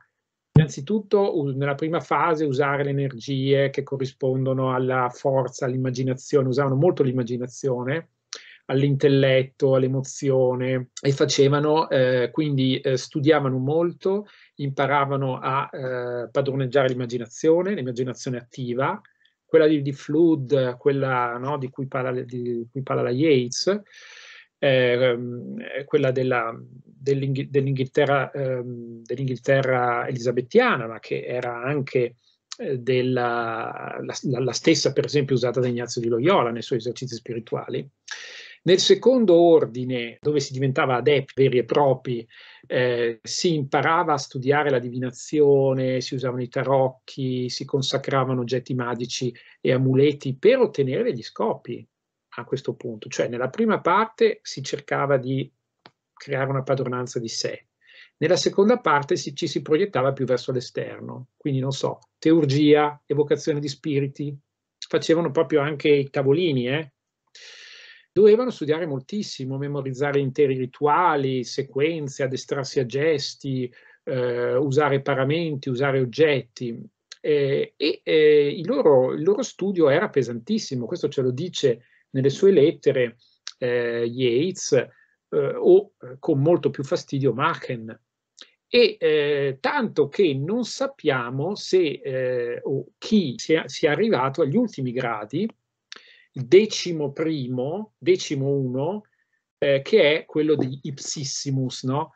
Innanzitutto, nella prima fase, usare le energie che corrispondono alla forza, all'immaginazione, usavano molto l'immaginazione, all'intelletto, all'emozione e facevano, eh, quindi eh, studiavano molto, imparavano a eh, padroneggiare l'immaginazione, l'immaginazione attiva, quella di, di Flood, quella no, di, cui parla, di, cui parla, la Yates, ehm, quella della, dell'ing, dell'Inghilterra, ehm, dell'Inghilterra, elisabettiana, ma che era anche eh, della, la, la, stessa per esempio usata da Ignazio di Loyola nei suoi esercizi spirituali nel secondo ordine, dove si diventava adepti veri e propri, eh, si imparava a studiare la divinazione, si usavano i tarocchi, si consacravano oggetti magici e amuleti per ottenere degli scopi a questo punto. Cioè, nella prima parte si cercava di creare una padronanza di sé, nella seconda parte si, ci si proiettava più verso l'esterno, quindi non so, teurgia, evocazione di spiriti, facevano proprio anche i tavolini, eh? dovevano studiare moltissimo, memorizzare interi rituali, sequenze, addestrarsi a gesti, eh, usare paramenti, usare oggetti. Eh, e eh, il, loro, il, loro, studio era pesantissimo, questo ce lo dice nelle sue lettere eh, Yeats eh, o eh, con molto più fastidio Machen. E tanto che non sappiamo se o chi sia, sia arrivato agli ultimi gradi decimo primo, decimo uno, eh, che è quello di Ipsissimus, no?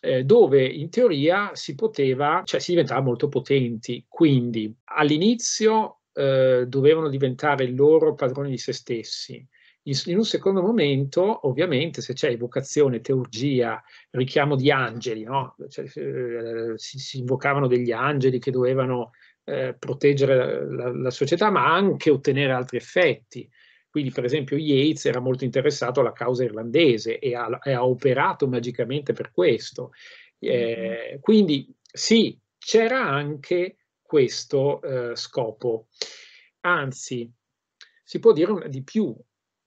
Eh, dove in teoria si poteva, cioè si diventava molto potenti. Quindi all'inizio eh, dovevano diventare loro padroni di se stessi. In, in, un secondo momento, ovviamente, se c'è evocazione, teurgia, richiamo di angeli, no? cioè, eh, si, si invocavano degli angeli che dovevano eh, proteggere la, la, società, ma anche ottenere altri effetti. Quindi, per esempio, Yates era molto interessato alla causa irlandese e ha, e ha operato magicamente per questo. Eh, mm-hmm. quindi, sì, c'era anche questo eh, scopo. Anzi, si può dire di più,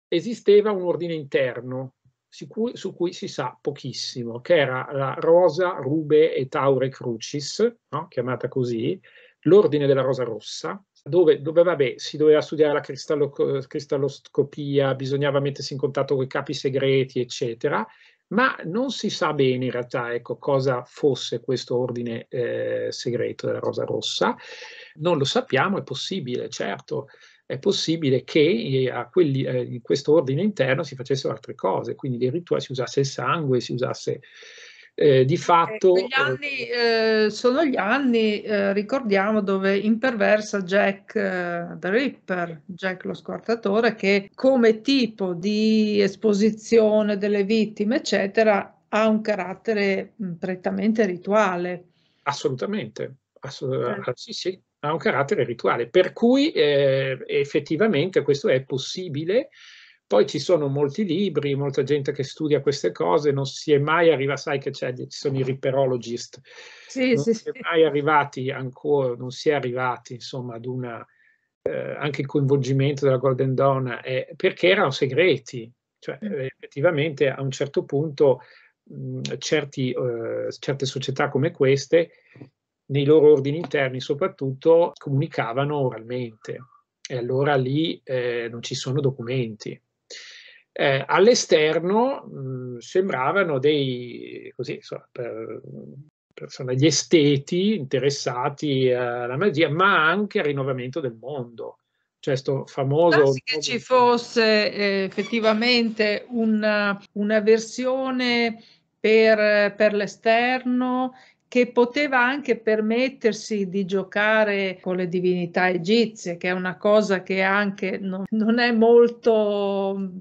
esisteva un ordine interno su cui, su cui, si sa pochissimo, che era la Rosa Rube e Taure Crucis, no? chiamata così, l'ordine della rosa rossa, dove, dove vabbè, si doveva studiare la cristallo, cristalloscopia, bisognava mettersi in contatto con i capi segreti, eccetera, ma non si sa bene in realtà ecco, cosa fosse questo ordine eh, segreto della Rosa Rossa. Non lo sappiamo, è possibile, certo, è possibile che eh, a quelli, eh, in questo ordine interno si facessero altre cose, quindi addirittura si usasse il sangue, si usasse eh, di eh, fatto... Eh, gli anni, eh, sono gli anni, eh, ricordiamo, dove imperversa Jack eh, the Ripper, Jack lo squartatore, che come tipo di esposizione delle vittime, eccetera, ha un carattere mm, prettamente rituale. Assolutamente, assolutamente. sì, sì, ha un carattere rituale, per cui effettivamente questo è possibile poi ci sono molti libri, molta gente che studia queste cose, non si è mai arrivati, sai che ci sono i riperologist, sì, non sì, si è mai arrivati ancora, non si è arrivati insomma ad una, eh, anche il coinvolgimento della Golden Dawn, è, perché erano segreti, cioè mm. eh, effettivamente a un certo punto mh, mm, certi, uh, certe società come queste nei loro ordini interni soprattutto comunicavano oralmente e allora lì eh, non ci sono documenti. Eh, all'esterno mh, mm, sembravano dei così, insomma, per, persone, esteti interessati alla magia, ma anche al rinnovamento del mondo. Cioè, sto famoso. che ci fosse eh, effettivamente una, una versione per, per l'esterno che poteva anche permettersi di giocare con le divinità egizie, che è una cosa che anche non, non è molto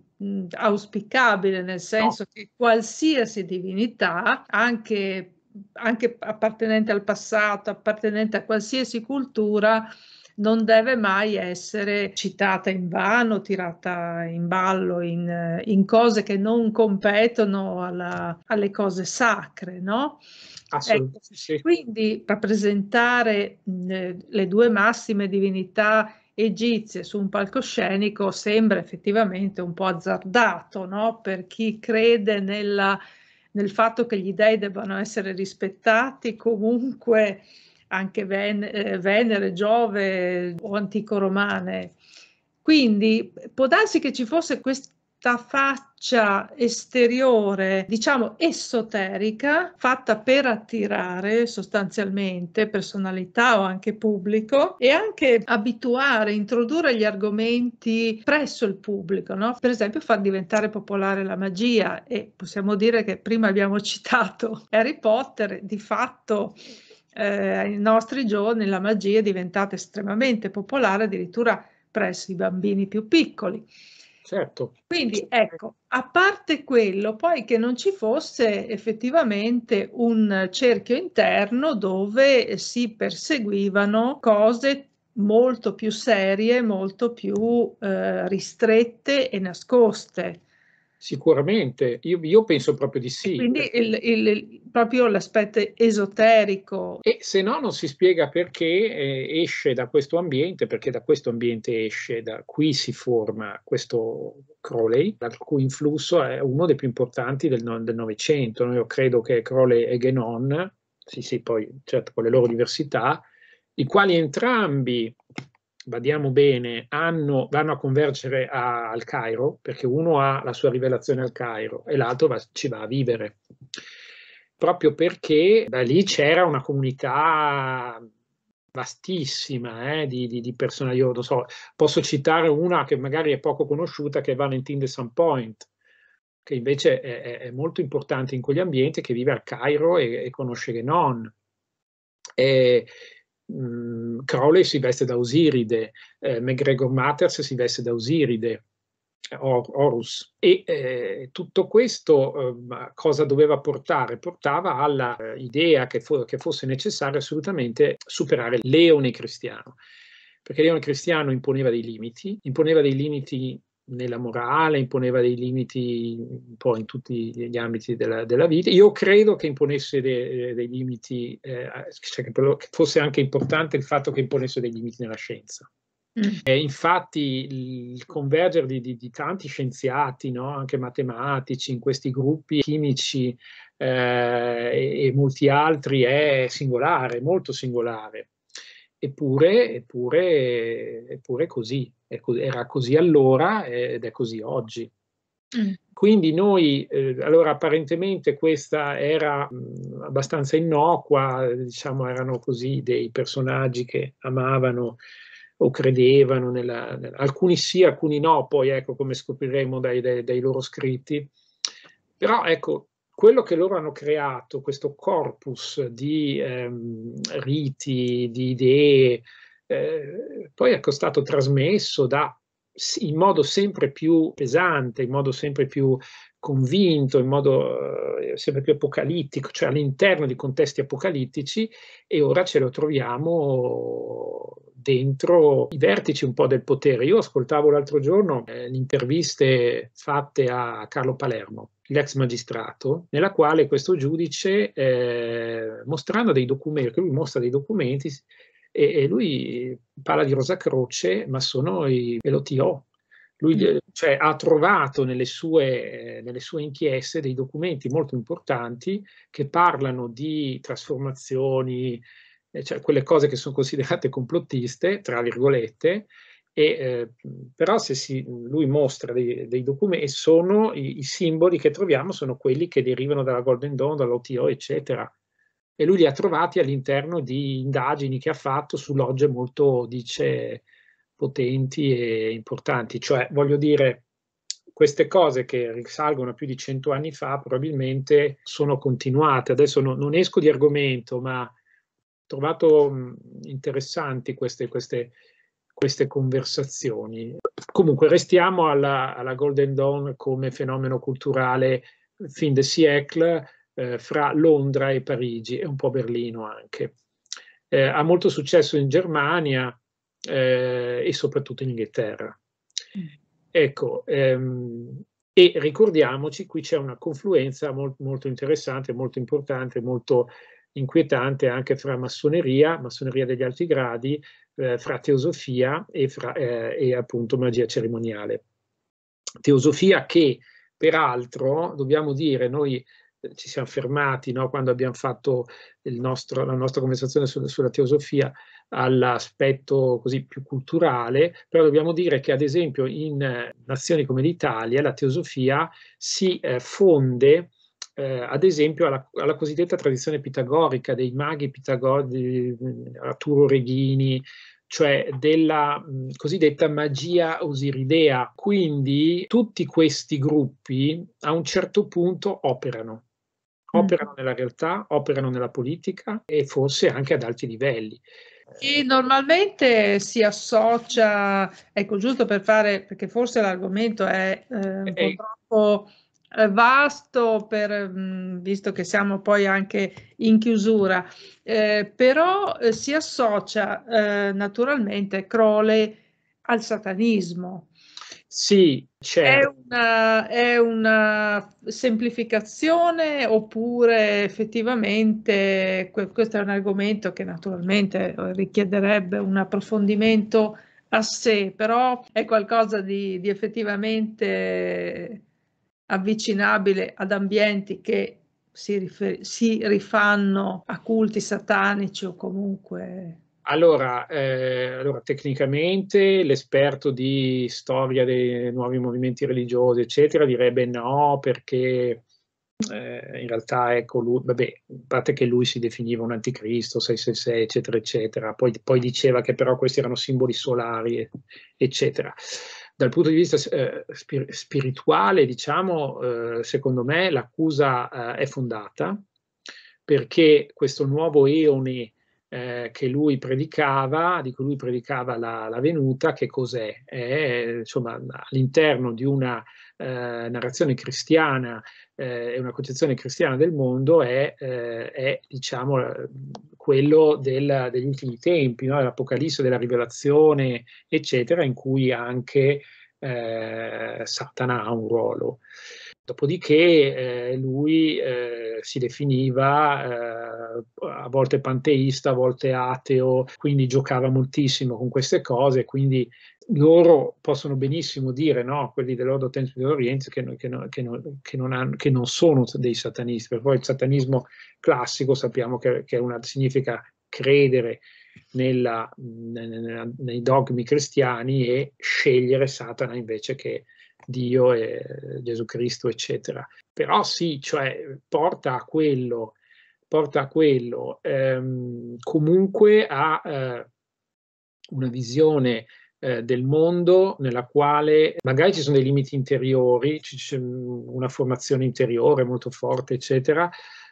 auspicabile, nel senso no. che qualsiasi divinità, anche, anche appartenente al passato, appartenente a qualsiasi cultura, non deve mai essere citata in vano, tirata in ballo in, eh, in cose che non competono alla, alle cose sacre, no? Ecco, sì. Quindi rappresentare mh, eh, le due massime divinità egizie su un palcoscenico sembra effettivamente un po' azzardato no? per chi crede nella, nel fatto che gli dei debbano essere rispettati comunque anche Ven- eh, Venere, Giove o antico romane. Quindi può darsi che ci fosse questa faccia esteriore, diciamo esoterica, fatta per attirare sostanzialmente personalità o anche pubblico e anche abituare, introdurre gli argomenti presso il pubblico, no? per esempio far diventare popolare la magia e possiamo dire che prima abbiamo citato Harry Potter, di fatto eh, ai nostri giorni la magia è diventata estremamente popolare addirittura presso i bambini più piccoli. Certo. Quindi ecco, a parte quello, poi che non ci fosse effettivamente un cerchio interno dove si perseguivano cose molto più serie, molto più eh, ristrette e nascoste. Sicuramente, io, io, penso proprio di sì. E quindi il, il, il, proprio l'aspetto esoterico. E se no non si spiega perché eh, esce da questo ambiente, perché da questo ambiente esce, da qui si forma questo Crowley, dal cui influsso è uno dei più importanti del, del Novecento. Io credo che Crowley e Genon, sì sì, poi certo con le loro diversità, i quali entrambi badiamo bene, hanno, vanno a convergere a, al Cairo, perché uno ha la sua rivelazione al Cairo e l'altro va, ci va a vivere, proprio perché da lì c'era una comunità vastissima eh, di, di, di persone, io non so, posso citare una che magari è poco conosciuta, che è Valentine de Saint Point, che invece è, è, molto importante in quegli ambienti, che vive al Cairo e, e conosce Genon. E, mh, mm, Crowley si veste da Osiride, eh, McGregor Matters si veste da Osiride, eh, Or, Horus. E eh, tutto questo eh, cosa doveva portare? Portava all'idea eh, che, fo- che fosse necessario assolutamente superare Leone cristiano perché Leone Cristiano imponeva dei limiti, imponeva dei limiti nella morale, imponeva dei limiti un po' in tutti gli ambiti della, della vita. Io credo che imponesse de, eh, dei limiti, eh, cioè che fosse anche importante il fatto che imponesse dei limiti nella scienza. Mm. Eh, infatti il convergere di, di, di tanti scienziati, no? anche matematici, in questi gruppi chimici eh, e, e molti altri è singolare, molto singolare. Eppure, eppure, eppure così era così allora eh, ed è così oggi. Mm. Quindi noi, eh, allora apparentemente questa era mh, mm, abbastanza innocua, diciamo erano così dei personaggi che amavano o credevano, nella, alcuni sì, alcuni no, poi ecco come scopriremo dai, dai, dai loro scritti. Però ecco, quello che loro hanno creato, questo corpus di ehm, riti, di idee, eh, poi è stato trasmesso da, in modo sempre più pesante, in modo sempre più convinto, in modo eh, sempre più apocalittico, cioè all'interno di contesti apocalittici e ora ce lo troviamo dentro i vertici un po' del potere. Io ascoltavo l'altro giorno eh, le interviste fatte a Carlo Palermo, l'ex magistrato, nella quale questo giudice, eh, mostrando dei documenti, lui mostra dei documenti, e, e lui parla di Rosa Croce, ma sono i LTO. Lui mm. cioè, ha trovato nelle sue, nelle sue, inchieste dei documenti molto importanti che parlano di trasformazioni, eh, cioè quelle cose che sono considerate complottiste, tra virgolette, e, eh, però se si, lui mostra dei, dei documenti, sono i, i, simboli che troviamo, sono quelli che derivano dalla Golden Dawn, dall'OTO, eccetera e lui li ha trovati all'interno di indagini che ha fatto su logge molto, dice, potenti e importanti. Cioè, voglio dire, queste cose che risalgono a più di cento anni fa probabilmente sono continuate. Adesso no, non esco di argomento, ma ho trovato mh, interessanti queste, queste, queste, conversazioni. Comunque restiamo alla, alla Golden Dawn come fenomeno culturale fin de siècle, eh, fra Londra e Parigi e un po' Berlino anche. Eh, ha molto successo in Germania eh, e soprattutto in Inghilterra. Mm. Ecco, ehm, e ricordiamoci, qui c'è una confluenza molt, molto interessante, molto importante, molto inquietante anche fra massoneria, massoneria degli alti gradi, eh, fra teosofia e, fra, eh, e, appunto magia cerimoniale. Teosofia che, peraltro, dobbiamo dire, noi ci siamo fermati no, quando abbiamo fatto nostro, la nostra conversazione su, sulla teosofia all'aspetto così più culturale, però dobbiamo dire che ad esempio in eh, nazioni come l'Italia la teosofia si eh, fonde eh, ad esempio alla, alla, cosiddetta tradizione pitagorica dei maghi pitagorici, mm, Arturo Reghini, cioè della mh, mm, cosiddetta magia osiridea. Quindi tutti questi gruppi a un certo punto operano Mm. operano nella realtà, operano nella politica e forse anche ad alti livelli. Chi normalmente si associa, ecco giusto per fare, perché forse l'argomento è eh, un Ehi. po' troppo eh, vasto per, mm, visto che siamo poi anche in chiusura, eh, però eh, si associa eh, naturalmente Crowley al satanismo. Sì, certo. È una, è una semplificazione oppure effettivamente questo è un argomento che naturalmente eh, richiederebbe un approfondimento a sé, però è qualcosa di, di effettivamente avvicinabile ad ambienti che si, rifer- si rifanno a culti satanici o comunque allora, eh, allora, tecnicamente l'esperto di storia dei nuovi movimenti religiosi, eccetera, direbbe no, perché eh, in realtà, ecco, lui, vabbè, a parte che lui si definiva un anticristo, 666, eccetera, eccetera, poi, poi diceva che però questi erano simboli solari, eccetera. Dal punto di vista eh, spir- spirituale, diciamo, eh, secondo me l'accusa eh, è fondata, perché questo nuovo eone eh, che lui predicava, di cui lui predicava la, la venuta, che cos'è? È insomma all'interno di una eh, narrazione cristiana eh, e eh, una concezione cristiana del mondo è, eh, è diciamo quello del, degli ultimi tempi, no? dell'Apocalisse, della Rivelazione, eccetera, in cui anche eh, Satana ha un ruolo. Dopodiché eh, lui eh, si definiva eh, a volte panteista, a volte ateo, quindi giocava moltissimo con queste cose, quindi loro possono benissimo dire, no, quelli dell'Ordo Tempio dell'Oriente, che, che, che, che, non che non sono dei satanisti, per poi il satanismo classico sappiamo che, che una, significa credere nella, nella, nei dogmi cristiani e scegliere Satana invece che Dio e Gesù Cristo, eccetera. Però sì, cioè porta a quello, porta a quello, ehm, comunque a eh, una visione eh, del mondo nella quale magari ci sono dei limiti interiori, c'è una formazione interiore molto forte, eccetera,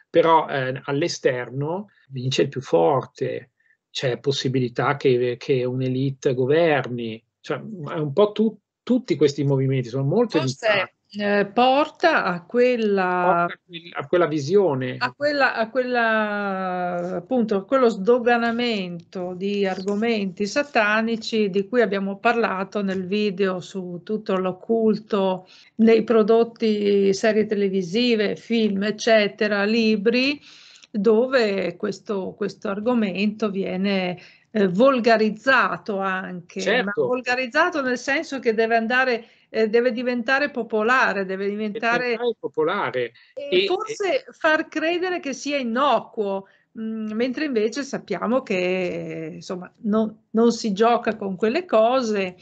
però eh, all'esterno vince il più forte, c'è possibilità che, che un'elite governi, cioè è un po' tutto tutti questi movimenti, sono molto Forse eh, porta a quella, porta a quella visione, a, quella, a quella, appunto, a quello sdoganamento di argomenti satanici di cui abbiamo parlato nel video su tutto l'occulto nei prodotti, serie televisive, film, eccetera, libri dove questo, questo argomento viene eh, volgarizzato anche, certo. ma volgarizzato nel senso che deve andare eh, deve diventare popolare, deve diventare popolare. E, e forse e... far credere che sia innocuo, mh, mm, mentre invece sappiamo che insomma, non, non, si gioca con quelle cose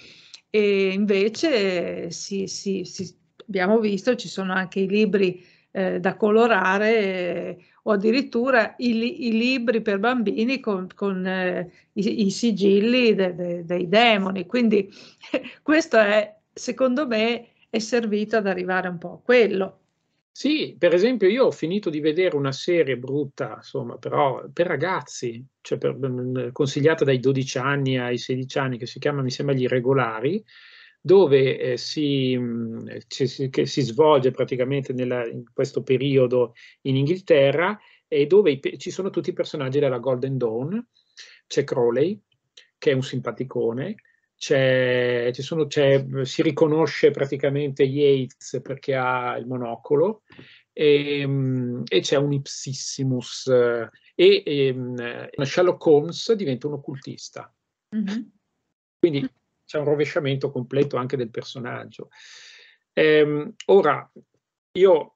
e invece si, si, si, abbiamo visto, ci sono anche i libri eh, da colorare eh, o addirittura i, i, libri per bambini con, con eh, i, i, sigilli de, de, dei demoni. Quindi questo è, secondo me, è servito ad arrivare un po' a quello. Sì, per esempio io ho finito di vedere una serie brutta, insomma, però per ragazzi, cioè per, mm, mm, consigliata dai 12 anni ai 16 anni, che si chiama, mi sembra, Gli Regolari, dove eh, si, mh, mm, ci, che si svolge praticamente nella, in questo periodo in Inghilterra e dove i, ci sono tutti i personaggi della Golden Dawn. C'è Crowley, che è un simpaticone, c'è, sono, c'è, si riconosce praticamente Yates perché ha il monocolo e, ehm, e c'è un Ipsissimus eh, e, e ehm, Sherlock Holmes diventa un occultista. Mm-hmm. Quindi c'è un rovesciamento completo anche del personaggio. Ehm, ora, io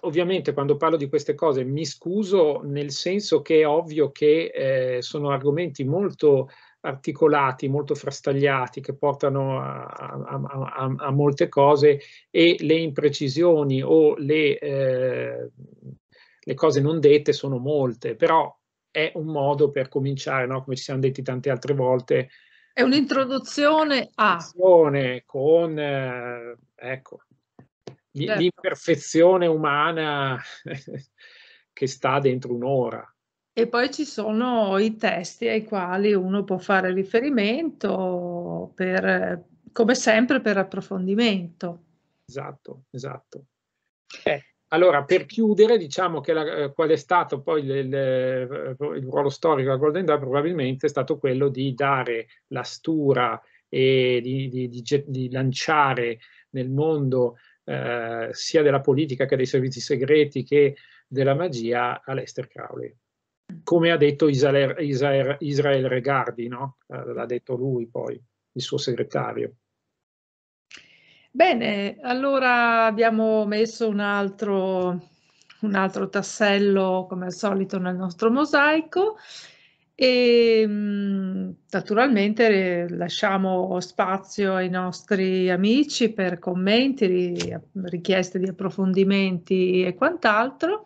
ovviamente quando parlo di queste cose mi scuso nel senso che è ovvio che eh, sono argomenti molto articolati, molto frastagliati, che portano a, a, a, a molte cose e le imprecisioni o le, eh, le, cose non dette sono molte, però è un modo per cominciare, no? come ci siamo detti tante altre volte, è un'introduzione a... Con, eh, ecco, certo. l'imperfezione umana che sta dentro un'ora. E poi ci sono i testi ai quali uno può fare riferimento, per, come sempre, per approfondimento. Esatto, esatto. Eh, allora, per chiudere, diciamo che la, eh, qual è stato poi il, il, eh, il ruolo storico della Golden Dawn probabilmente è stato quello di dare la stura e di, di, di, di lanciare nel mondo eh, sia della politica che dei servizi segreti che della magia a Lester Crowley. Come ha detto Israel, Israel, Israel Regardi, no? Eh, l'ha detto lui poi, il suo segretario. Bene, allora abbiamo messo un altro, un altro tassello come al solito nel nostro mosaico e mm, naturalmente lasciamo spazio ai nostri amici per commenti, richieste di approfondimenti e quant'altro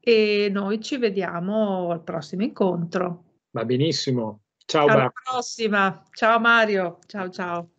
e noi ci vediamo al prossimo incontro. Va benissimo. Ciao, Alla Bar prossima. Ciao Mario. Ciao ciao.